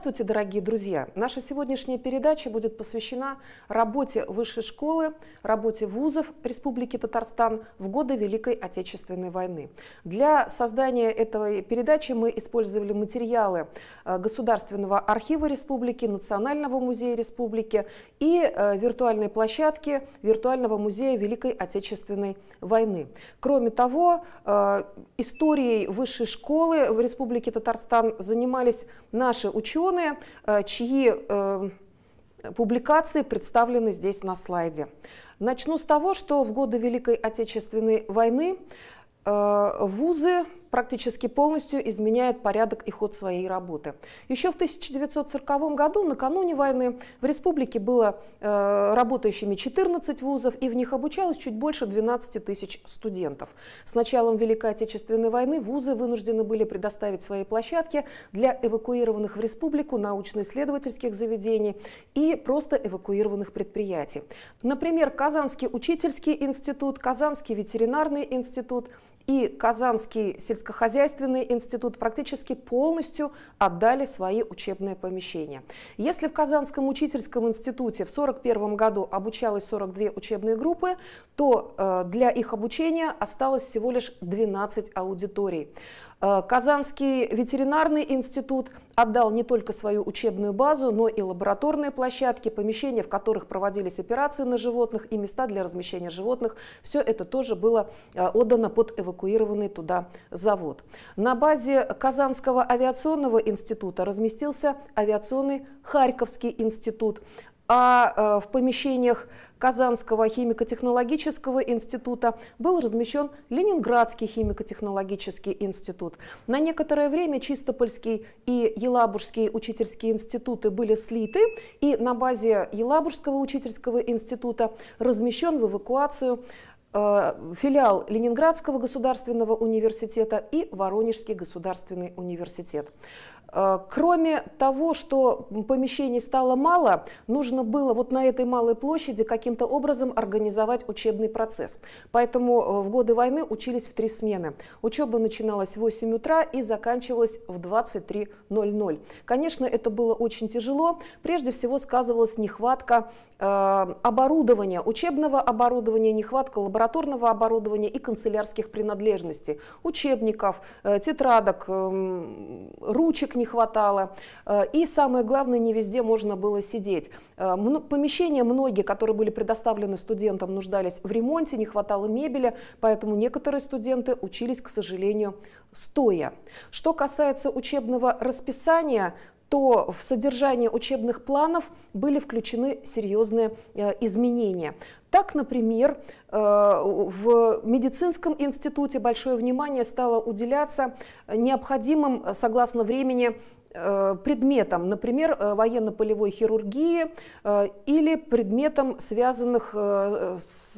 Здравствуйте, дорогие друзья! Наша сегодняшняя передача будет посвящена работе высшей школы, работе вузов Республики Татарстан в годы Великой Отечественной войны. Для создания этой передачи мы использовали материалы э, Государственного архива Республики, Национального музея Республики и э, виртуальной площадки Виртуального музея Великой Отечественной войны. Кроме того, э, историей высшей школы в Республике Татарстан занимались наши ученые, ученые, э, чьи э, публикации представлены здесь на слайде. Начну с того, что в годы Великой Отечественной войны э, вузы практически полностью изменяет порядок и ход своей работы. Еще в 1940 году, накануне войны, в республике было э, работающими 14 вузов, и в них обучалось чуть больше 12 тысяч студентов. С началом Великой Отечественной войны вузы вынуждены были предоставить свои площадки для эвакуированных в республику научно-исследовательских заведений и просто эвакуированных предприятий. Например, Казанский учительский институт, Казанский ветеринарный институт и Казанский сельскохозяйственный институт практически полностью отдали свои учебные помещения. Если в Казанском учительском институте в 1941 году обучалось 42 учебные группы, то э, для их обучения осталось всего лишь 12 аудиторий. Э, Казанский ветеринарный институт отдал не только свою учебную базу, но и лабораторные площадки, помещения, в которых проводились операции на животных и места для размещения животных. Все это тоже было э, отдано под эвакуированный туда завод. На базе Казанского авиационного института разместился авиационный Харьковский институт а э, в помещениях Казанского химико-технологического института был размещен Ленинградский химико-технологический институт. На некоторое время Чистопольский и Елабужский учительские институты были слиты, и на базе Елабужского учительского института размещен в эвакуацию Э, филиал Ленинградского государственного университета и Воронежский государственный университет. Э, кроме того, что помещений стало мало, нужно было вот на этой малой площади каким-то образом организовать учебный процесс. Поэтому э, в годы войны учились в три смены. Учеба начиналась в 8 утра и заканчивалась в 23.00. Конечно, это было очень тяжело. Прежде всего сказывалась нехватка э, оборудования, учебного оборудования, нехватка лаборатории лабораторного оборудования и канцелярских принадлежностей, учебников, э, тетрадок, эм, ручек не хватало. Э, и самое главное, не везде можно было сидеть. Э, помещения многие, которые были предоставлены студентам, нуждались в ремонте, не хватало мебели, поэтому некоторые студенты учились, к сожалению, стоя. Что касается учебного расписания, то в содержание учебных планов были включены серьезные э, изменения. Так, например, э, в медицинском институте большое внимание стало уделяться необходимым, согласно времени, Э, предметом, например, э, военно-полевой хирургии э, или предметом связанных с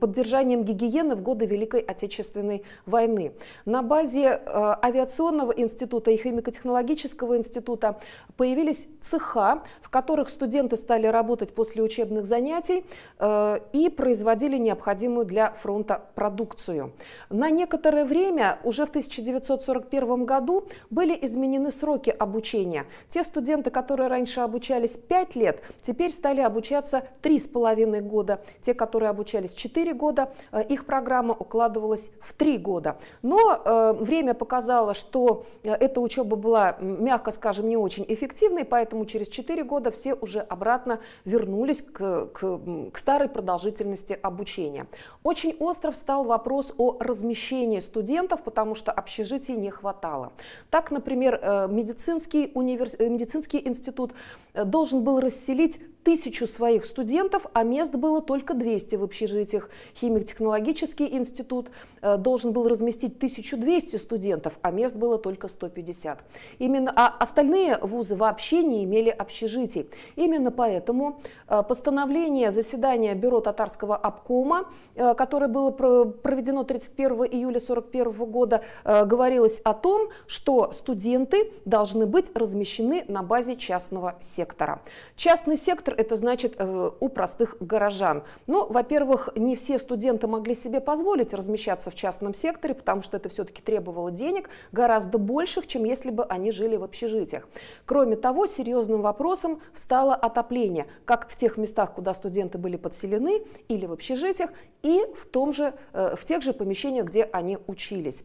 поддержанием гигиены в годы Великой Отечественной войны. На базе авиационного института и химико-технологического института появились цеха, в которых студенты стали работать после учебных занятий и производили необходимую для фронта продукцию. На некоторое время, уже в 1941 году, были изменены сроки обучения обучения. Те студенты, которые раньше обучались 5 лет, теперь стали обучаться 3,5 года. Те, которые обучались 4 года, э, их программа укладывалась в 3 года. Но э, время показало, что э, эта учеба была, мягко скажем, не очень эффективной, поэтому через 4 года все уже обратно вернулись к, к, к старой продолжительности обучения. Очень остро стал вопрос о размещении студентов, потому что общежитий не хватало. Так, например, медицинские медицинский, универс... Э, медицинский институт э, должен был расселить тысячу своих студентов, а мест было только 200 в общежитиях. Химико-технологический институт э, должен был разместить 1200 студентов, а мест было только 150. Именно, а остальные вузы вообще не имели общежитий. Именно поэтому э, постановление заседания Бюро татарского обкома, э, которое было проведено 31 июля 1941 года, говорилось о том, что студенты должны быть размещены на базе частного сектора. Частный сектор это значит э, у простых горожан. Но, ну, во-первых, не все студенты могли себе позволить размещаться в частном секторе, потому что это все-таки требовало денег гораздо больших, чем если бы они жили в общежитиях. Кроме того, серьезным вопросом стало отопление, как в тех местах, куда студенты были подселены или в общежитиях, и в, том же, э, в тех же помещениях, где они учились.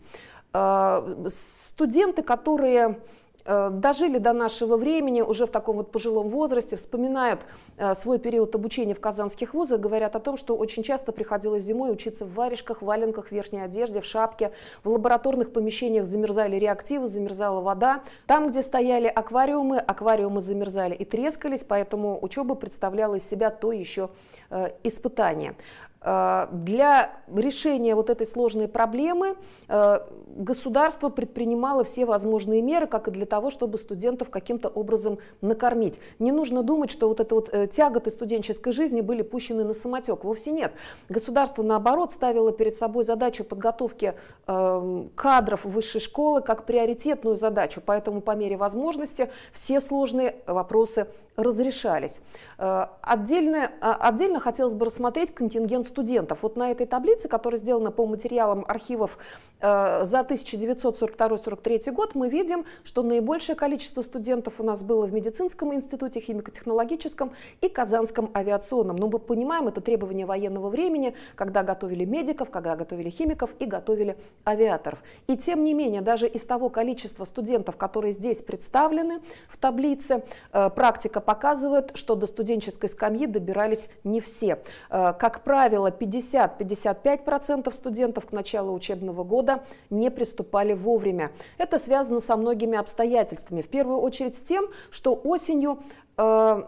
Э, студенты, которые Э, дожили до нашего времени, уже в таком вот пожилом возрасте, вспоминают э, свой период обучения в казанских вузах, говорят о том, что очень часто приходилось зимой учиться в варежках, валенках, верхней одежде, в шапке. В лабораторных помещениях замерзали реактивы, замерзала вода. Там, где стояли аквариумы, аквариумы замерзали и трескались, поэтому учеба представляла из себя то еще э, испытание. Э, для решения вот этой сложной проблемы э, государство предпринимало все возможные меры, как и для того, чтобы студентов каким-то образом накормить. Не нужно думать, что вот это вот э, тяготы студенческой жизни были пущены на самотек. Вовсе нет. Государство, наоборот, ставило перед собой задачу подготовки кадров высшей школы как приоритетную задачу. Поэтому по мере возможности все сложные вопросы разрешались. Э, отдельно, э, отдельно хотелось бы рассмотреть контингент студентов. Вот на этой таблице, которая сделана по материалам архивов э, за 1942-43 год, мы видим, что наибольшее количество студентов у нас было в медицинском институте, химико-технологическом и казанском авиационном. Но мы понимаем, это требование военного времени, когда готовили медиков, когда готовили химиков и готовили авиаторов. И тем не менее, даже из того количества студентов, которые здесь представлены в таблице, практика показывает, что до студенческой скамьи добирались не все. Э, как правило, 50-55% студентов к началу учебного года не приступали вовремя. Это связано со многими обстоятельствами. В первую очередь с тем, что осенью Э,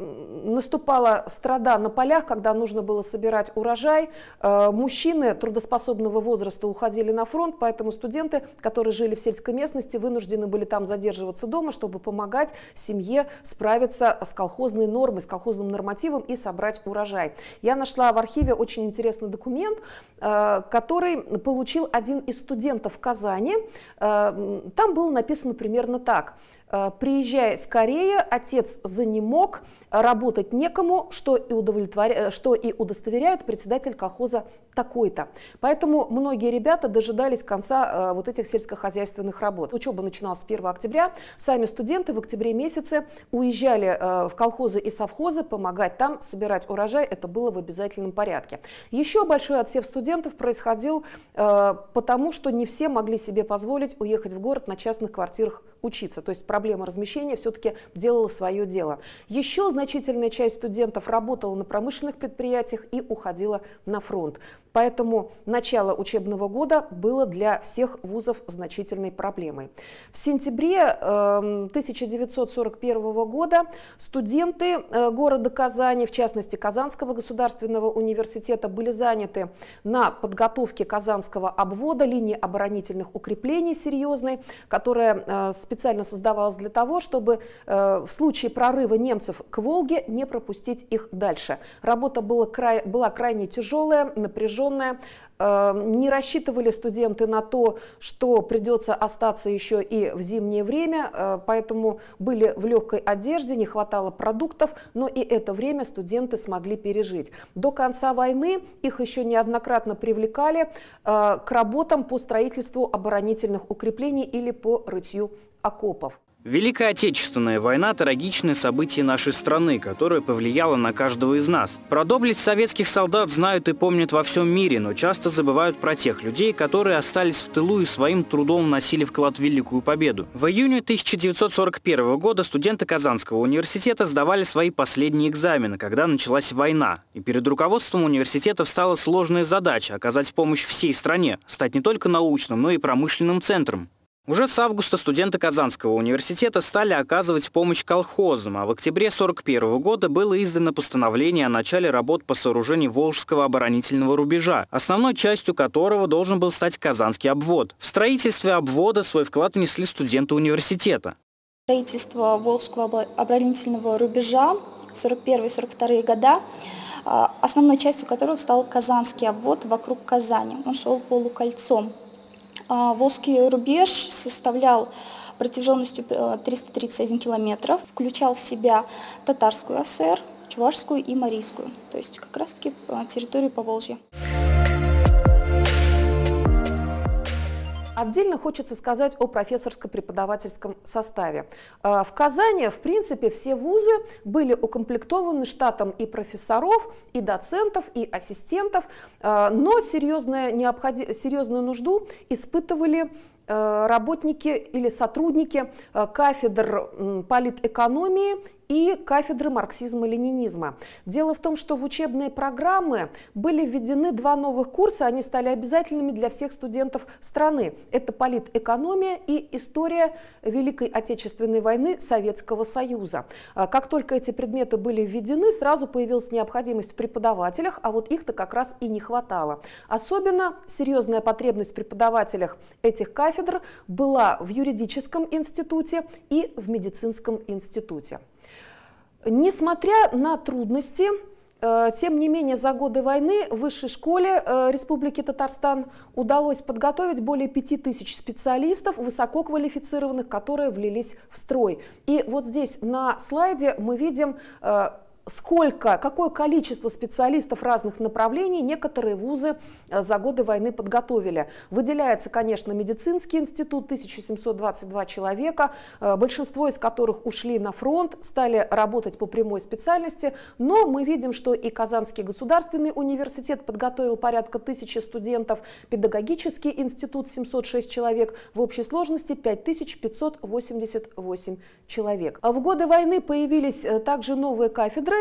наступала страда на полях, когда нужно было собирать урожай. Э, мужчины трудоспособного возраста уходили на фронт, поэтому студенты, которые жили в сельской местности, вынуждены были там задерживаться дома, чтобы помогать семье справиться с колхозной нормой, с колхозным нормативом и собрать урожай. Я нашла в архиве очень интересный документ, э, который получил один из студентов Казани. Там было написано примерно так – Э, приезжай скорее, отец за ним мог работать некому, что и, удовлетворя... Э, что и удостоверяет председатель колхоза такой-то. Поэтому многие ребята дожидались конца э, вот этих сельскохозяйственных работ. Учеба начиналась с 1 октября, сами студенты в октябре месяце уезжали э, в колхозы и совхозы помогать там, собирать урожай, это было в обязательном порядке. Еще большой отсев студентов происходил э, потому, что не все могли себе позволить уехать в город на частных квартирах учиться, то есть проблема проблема размещения все-таки делала свое дело. Еще значительная часть студентов работала на промышленных предприятиях и уходила на фронт. Поэтому начало учебного года было для всех вузов значительной проблемой. В сентябре 1941 эм, года студенты э, города Казани, в частности Казанского государственного университета, были заняты на подготовке Казанского обвода, линии оборонительных укреплений серьезной, которая э, специально создавалась для того, чтобы э, в случае прорыва немцев к Волге не пропустить их дальше. Работа была, край, была крайне тяжелая, напряженная напряженная. Эм, не рассчитывали студенты на то, что придется остаться еще и в зимнее время, э, поэтому были в легкой одежде, не хватало продуктов, но и это время студенты смогли пережить. До конца войны их еще неоднократно привлекали э, к работам по строительству оборонительных укреплений или по рытью окопов. Великая Отечественная война – трагичное событие нашей страны, которое повлияло на каждого из нас. Про доблесть советских солдат знают и помнят во всем мире, но часто забывают про тех людей, которые остались в тылу и своим трудом носили вклад в Великую Победу. В июне 1941 года студенты Казанского университета сдавали свои последние экзамены, когда началась война. И перед руководством университета встала сложная задача – оказать помощь всей стране, стать не только научным, но и промышленным центром. Уже с августа студенты Казанского университета стали оказывать помощь колхозам, а в октябре 1941 года было издано постановление о начале работ по сооружению Волжского оборонительного рубежа, основной частью которого должен был стать Казанский обвод. В строительстве обвода свой вклад внесли студенты университета. Строительство Волжского оборонительного рубежа 1941-1942 года а, основной частью которого стал Казанский обвод вокруг Казани. Он шел полукольцом. А, волжский рубеж составлял протяженностью 331 э, километров, включал в себя татарскую АСР, чувашскую и марийскую, то есть как раз-таки э, территорию Поволжья. Отдельно хочется сказать о профессорско-преподавательском составе. Э, в Казани, в принципе, все вузы были укомплектованы штатом и профессоров, и доцентов, и ассистентов, э, но серьезную, необходи... серьезную нужду испытывали Э, работники или сотрудники э, кафедр политэкономии и кафедры марксизма-ленинизма. Дело в том, что в учебные программы были введены два новых курса, они стали обязательными для всех студентов страны. Это политэкономия и история Великой Отечественной войны Советского Союза. Э, как только эти предметы были введены, сразу появилась необходимость в преподавателях, а вот их-то как раз и не хватало. Особенно серьезная потребность в преподавателях этих кафедр кафедр была в юридическом институте и в медицинском институте. Несмотря на трудности, э, тем не менее, за годы войны в высшей школе э, Республики Татарстан удалось подготовить более 5000 специалистов, высококвалифицированных, которые влились в строй. И вот здесь на слайде мы видим э, сколько, какое количество специалистов разных направлений некоторые вузы э, за годы войны подготовили. Выделяется, конечно, медицинский институт, 1722 человека, э, большинство из которых ушли на фронт, стали работать по прямой специальности, но мы видим, что и Казанский государственный университет подготовил порядка тысячи студентов, педагогический институт 706 человек, в общей сложности 5588 человек. А в годы войны появились э, также новые кафедры,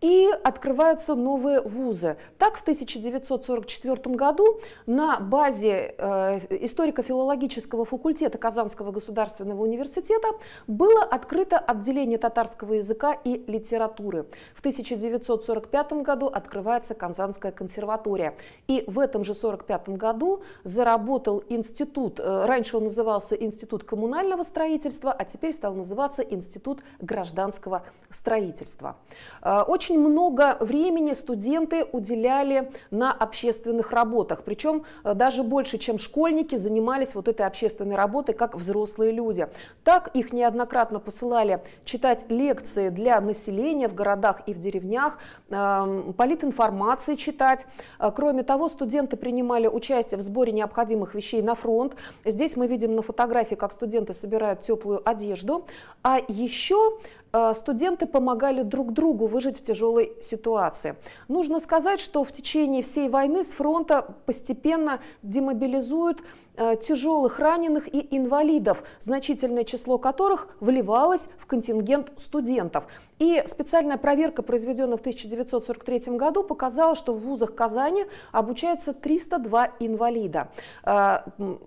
и открываются новые вузы. Так в 1944 году на базе э, историко-филологического факультета Казанского государственного университета было открыто отделение татарского языка и литературы. В 1945 году открывается Казанская консерватория. И в этом же 1945 году заработал институт, э, раньше он назывался Институт коммунального строительства, а теперь стал называться Институт гражданского строительства. Э, очень очень много времени студенты уделяли на общественных работах, причем э, даже больше, чем школьники, занимались вот этой общественной работой, как взрослые люди. Так их неоднократно посылали читать лекции для населения в городах и в деревнях, эм, политинформации читать. Э, кроме того, студенты принимали участие в сборе необходимых вещей на фронт. Здесь мы видим на фотографии, как студенты собирают теплую одежду. А еще Э, студенты помогали друг другу выжить в тяжелой ситуации. Нужно сказать, что в течение всей войны с фронта постепенно демобилизуют э, тяжелых раненых и инвалидов, значительное число которых вливалось в контингент студентов. И специальная проверка, произведенная в 1943 году, показала, что в вузах Казани обучаются 302 инвалида. Э,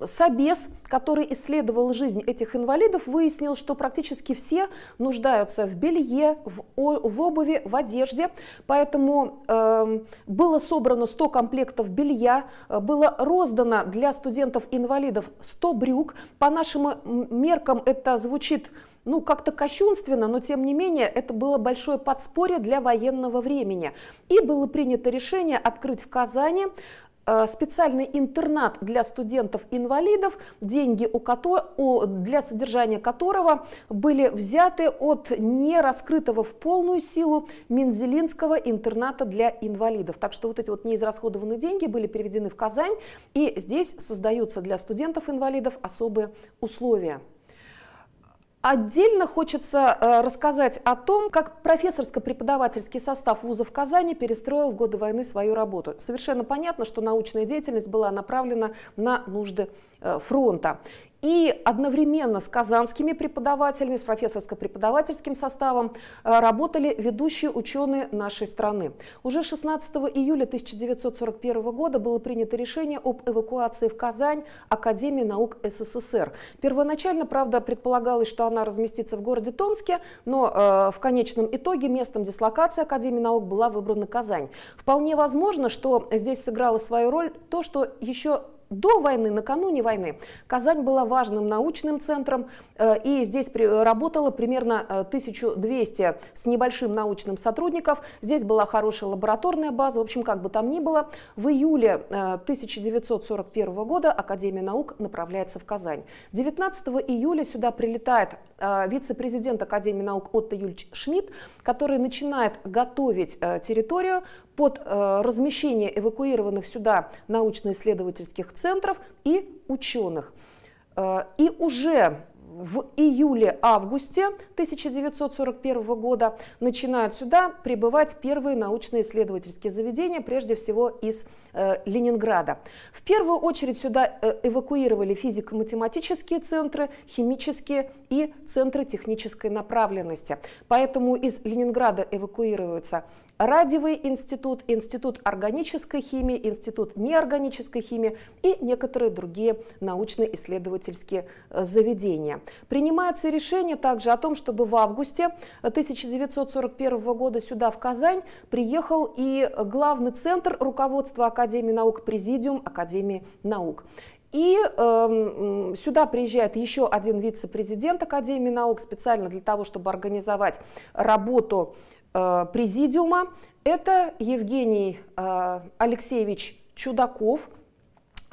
собес, который исследовал жизнь этих инвалидов, выяснил, что практически все нуждаются купаться в белье, в, в обуви, в одежде. Поэтому э, было собрано 100 комплектов белья, э, было роздано для студентов-инвалидов 100 брюк. По нашим э, меркам это звучит ну, как-то кощунственно, но тем не менее это было большое подспорье для военного времени. И было принято решение открыть в Казани Э, специальный интернат для студентов-инвалидов, деньги у для содержания которого были взяты от нераскрытого в полную силу Мензелинского интерната для инвалидов. Так что вот эти вот неизрасходованные деньги были переведены в Казань, и здесь создаются для студентов-инвалидов особые условия. Отдельно хочется э, рассказать о том, как профессорско-преподавательский состав вузов Казани перестроил в годы войны свою работу. Совершенно понятно, что научная деятельность была направлена на нужды Э, фронта. И одновременно с казанскими преподавателями, с профессорско-преподавательским составом э, работали ведущие ученые нашей страны. Уже 16 июля 1941 года было принято решение об эвакуации в Казань Академии наук СССР. Первоначально, правда, предполагалось, что она разместится в городе Томске, но э, в конечном итоге местом дислокации Академии наук была выбрана Казань. Вполне возможно, что здесь сыграло свою роль то, что еще до войны, накануне войны, Казань была важным научным центром, э, и здесь работало примерно 1200 э, с небольшим научным сотрудников. Здесь была хорошая лабораторная база, в общем, как бы там ни было. В июле 1941 э, года Академия наук направляется в Казань. 19 июля сюда прилетает вице-президент Академии наук Отто Юльч Шмидт, который начинает готовить территорию под э, размещение эвакуированных сюда научно-исследовательских центров и ученых. Э, и уже в июле-августе 1941 года начинают сюда прибывать первые научно-исследовательские заведения, прежде всего из э, Ленинграда. В первую очередь сюда э, эвакуировали физико-математические центры, химические и центры технической направленности. Поэтому из Ленинграда эвакуируются Радиевый институт, Институт органической химии, Институт неорганической химии и некоторые другие научно-исследовательские э, заведения. Принимается решение также о том, чтобы в августе 1941 года сюда, в Казань, приехал и главный центр руководства Академии наук, Президиум Академии наук. И э, сюда приезжает еще один вице-президент Академии наук специально для того, чтобы организовать работу э, президиума. Это Евгений э, Алексеевич Чудаков,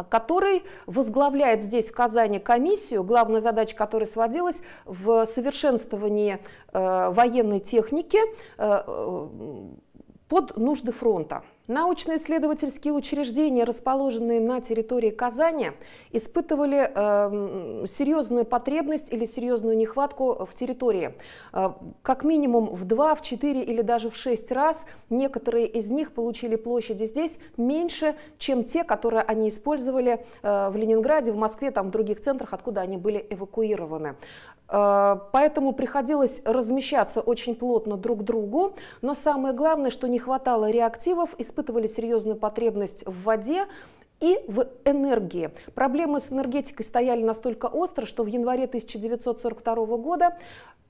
который возглавляет здесь, в Казани, комиссию, главная задача которой сводилась в совершенствовании э, военной техники э, э под нужды фронта. Научно-исследовательские учреждения, расположенные на территории Казани, испытывали э, серьезную потребность или серьезную нехватку в территории. Э, как минимум в 2, в 4 или даже в 6 раз некоторые из них получили площади здесь меньше, чем те, которые они использовали э, в Ленинграде, в Москве, там, в других центрах, откуда они были эвакуированы. Э, поэтому приходилось размещаться очень плотно друг к другу. Но самое главное, что не хватало реактивов, испытывали серьезную потребность в воде и в энергии. Проблемы с энергетикой стояли настолько остро, что в январе 1942 года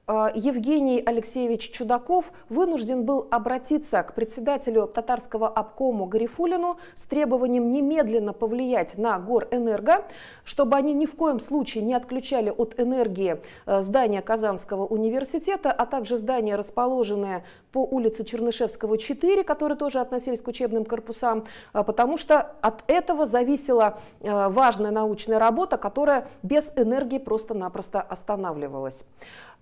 Э, Евгений Алексеевич Чудаков вынужден был обратиться к председателю татарского обкому Гарифулину с требованием немедленно повлиять на Горэнерго, чтобы они ни в коем случае не отключали от энергии э, здание Казанского университета, а также здания, расположенные по улице Чернышевского, 4, которые тоже относились к учебным корпусам, э, потому что от этого зависела важная научная работа, которая без энергии просто-напросто останавливалась.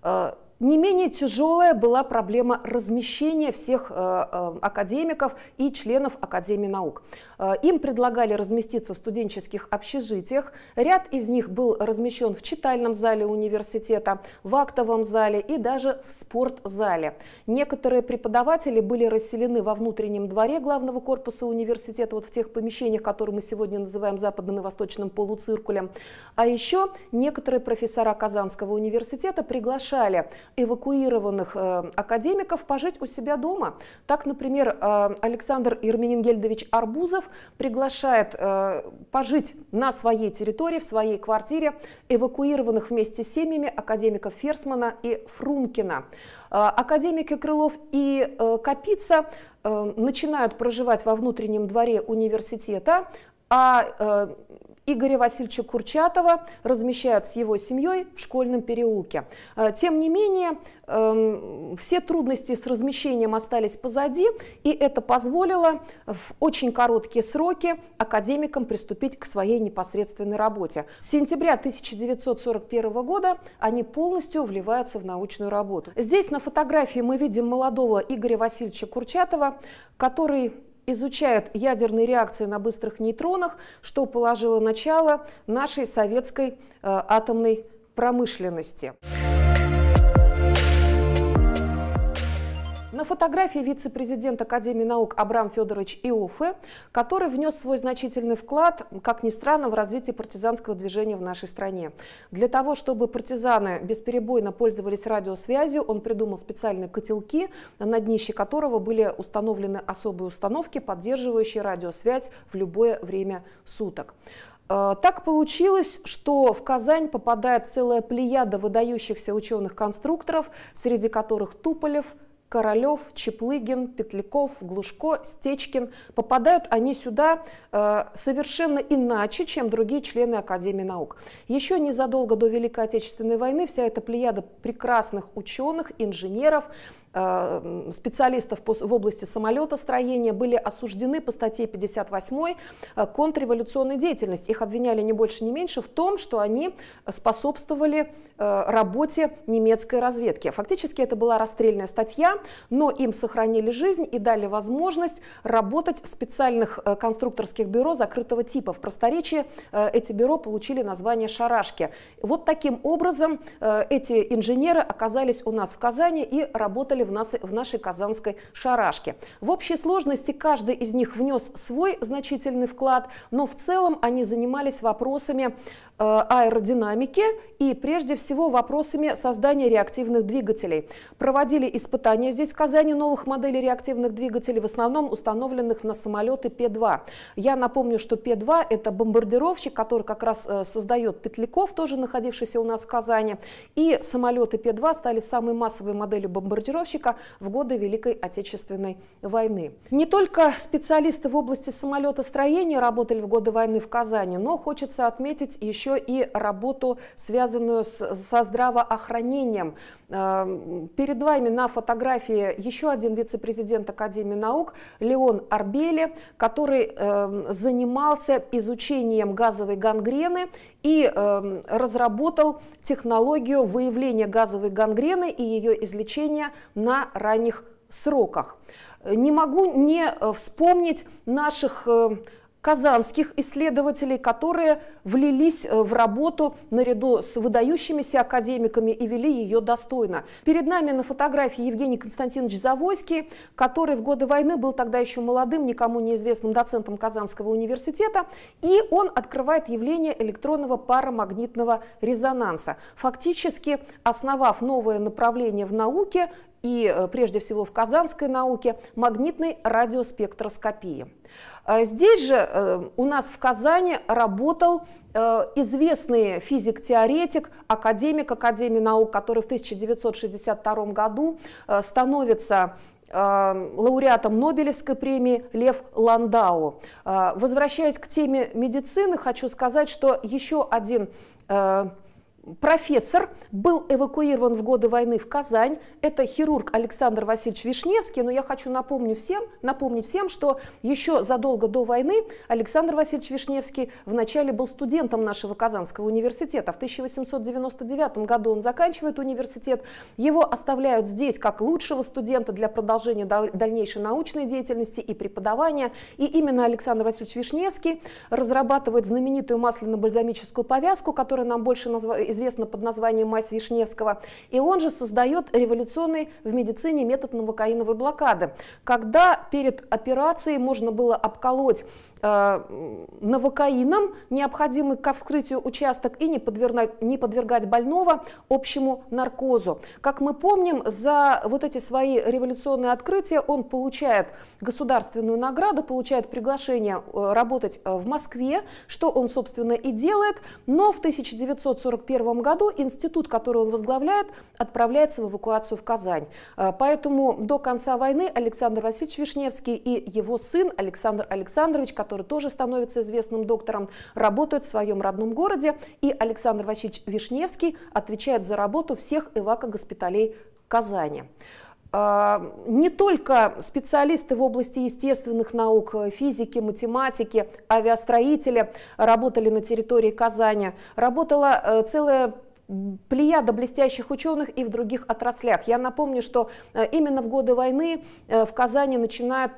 呃。Не менее тяжелая была проблема размещения всех э, э, академиков и членов Академии наук. Э, им предлагали разместиться в студенческих общежитиях. Ряд из них был размещен в читальном зале университета, в актовом зале и даже в спортзале. Некоторые преподаватели были расселены во внутреннем дворе главного корпуса университета, вот в тех помещениях, которые мы сегодня называем западным и восточным полуциркулем. А еще некоторые профессора Казанского университета приглашали эвакуированных э, академиков пожить у себя дома. Так, например, э, Александр Ерменингельдович Арбузов приглашает э, пожить на своей территории, в своей квартире эвакуированных вместе с семьями академиков Ферсмана и Фрумкина. Академики Крылов и Капица начинают проживать во внутреннем дворе университета, а Игоря Васильевича Курчатова размещают с его семьей в школьном переулке. Э, тем не менее, эм, все трудности с размещением остались позади, и это позволило в очень короткие сроки академикам приступить к своей непосредственной работе. С сентября 1941 года они полностью вливаются в научную работу. Здесь на фотографии мы видим молодого Игоря Васильевича Курчатова, который изучает ядерные реакции на быстрых нейтронах, что положило начало нашей советской э, атомной промышленности. На фотографии вице-президент Академии наук Абрам Федорович Иофе, который внес свой значительный вклад, как ни странно, в развитие партизанского движения в нашей стране. Для того, чтобы партизаны бесперебойно пользовались радиосвязью, он придумал специальные котелки, на днище которого были установлены особые установки, поддерживающие радиосвязь в любое время суток. Э, так получилось, что в Казань попадает целая плеяда выдающихся ученых-конструкторов, среди которых Туполев, Королев, Чеплыгин, Петляков, Глушко, Стечкин. Попадают они сюда э, совершенно иначе, чем другие члены Академии наук. Еще незадолго до Великой Отечественной войны вся эта плеяда прекрасных ученых, инженеров, Э, специалистов в области самолетостроения были осуждены по статье 58 э, контрреволюционной деятельности. Их обвиняли не больше, не меньше в том, что они способствовали э, работе немецкой разведки. Фактически это была расстрельная статья, но им сохранили жизнь и дали возможность работать в специальных конструкторских бюро закрытого типа. В просторечии эти бюро получили название «шарашки». Вот таким образом эти инженеры оказались у нас в Казани и работали в, нас, в нашей казанской шарашке. В общей сложности каждый из них внес свой значительный вклад, но в целом они занимались вопросами э, аэродинамики и прежде всего вопросами создания реактивных двигателей. Проводили испытания здесь в Казани новых моделей реактивных двигателей, в основном установленных на самолеты П-2. Я напомню, что П-2 это бомбардировщик, который как раз э, создает Петляков, тоже находившийся у нас в Казани. И самолеты П-2 стали самой массовой моделью бомбардировщика поставщика в годы Великой Отечественной войны. Не только специалисты в области самолетостроения работали в годы войны в Казани, но хочется отметить еще и работу, связанную с, со здравоохранением. Эм, перед вами на фотографии еще один вице-президент Академии наук Леон Арбели, который эм, занимался изучением газовой гангрены и эм, разработал технологию выявления газовой гангрены и ее излечения на ранних сроках. Э, не могу не э, вспомнить наших казанских исследователей, которые влились э, в работу наряду с выдающимися академиками и вели ее достойно. Перед нами на фотографии Евгений Константинович Завойский, который в годы войны был тогда еще молодым, никому неизвестным доцентом Казанского университета, и он открывает явление электронного парамагнитного резонанса, фактически основав новое направление в науке и э, прежде всего в казанской науке магнитной радиоспектроскопии. Э, здесь же э, у нас в Казани работал известный физик-теоретик, академик Академии наук, который в 1962 году становится лауреатом Нобелевской премии Лев Ландау. Возвращаясь к теме медицины, хочу сказать, что еще один профессор был эвакуирован в годы войны в Казань. Это хирург Александр Васильевич Вишневский. Но я хочу напомню всем, напомнить всем, что еще задолго до войны Александр Васильевич Вишневский вначале был студентом нашего Казанского университета. В 1899 году он заканчивает университет. Его оставляют здесь как лучшего студента для продолжения дальнейшей научной деятельности и преподавания. И именно Александр Васильевич Вишневский разрабатывает знаменитую масляно-бальзамическую повязку, которая нам больше назвали известна под названием мазь Вишневского. И он же создает революционный в медицине метод новокаиновой блокады, когда перед операцией можно было обколоть Э, новокаином, необходимый ко вскрытию участок, и не подвергать, не подвергать больного общему наркозу. Как мы помним, за вот эти свои революционные открытия он получает государственную награду, получает приглашение э, работать э, в Москве, что он, собственно, и делает. Но в 1941 году институт, который он возглавляет, отправляется в эвакуацию в Казань. Поэтому до конца войны Александр Васильевич Вишневский и его сын Александр Александрович, который который тоже становится известным доктором, работают в своем родном городе, и Александр Васильевич Вишневский отвечает за работу всех эвакогоспиталей Казани а, не только специалисты в области естественных наук, физики, математики, авиастроители работали на территории Казани. Работала э, целая плеяда блестящих ученых и в других отраслях. Я напомню, что э, именно в годы войны э, в Казани начинают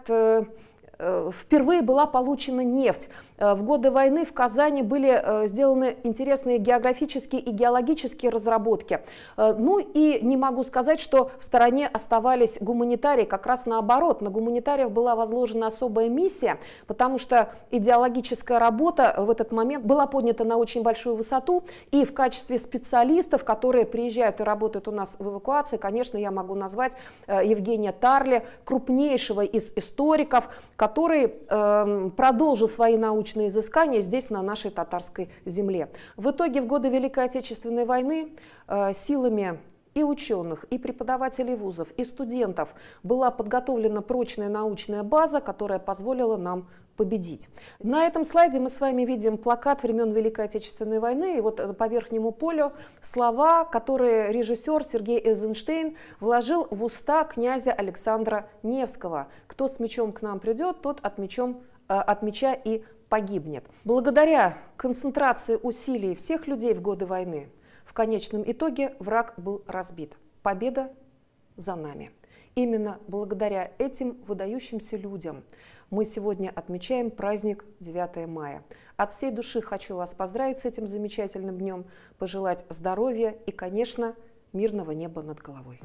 Э, впервые была получена нефть. Э, в годы войны в Казани были э, сделаны интересные географические и геологические разработки. Э, ну и не могу сказать, что в стороне оставались гуманитарии, как раз наоборот. На гуманитариев была возложена особая миссия, потому что идеологическая работа в этот момент была поднята на очень большую высоту, и в качестве специалистов, которые приезжают и работают у нас в эвакуации, конечно, я могу назвать Евгения Тарли, крупнейшего из историков, который эм, продолжил свои научные научные изыскания здесь, на нашей татарской земле. В итоге в годы Великой Отечественной войны э, силами и ученых, и преподавателей вузов, и студентов была подготовлена прочная научная база, которая позволила нам победить. На этом слайде мы с вами видим плакат времен Великой Отечественной войны, и вот э, по верхнему полю слова, которые режиссер Сергей Эйзенштейн вложил в уста князя Александра Невского. «Кто с мечом к нам придет, тот от, мечом, э, от меча и погибнет. Благодаря концентрации усилий всех людей в годы войны в конечном итоге враг был разбит. Победа за нами. Именно благодаря этим выдающимся людям мы сегодня отмечаем праздник 9 мая. От всей души хочу вас поздравить с этим замечательным днем, пожелать здоровья и, конечно, мирного неба над головой.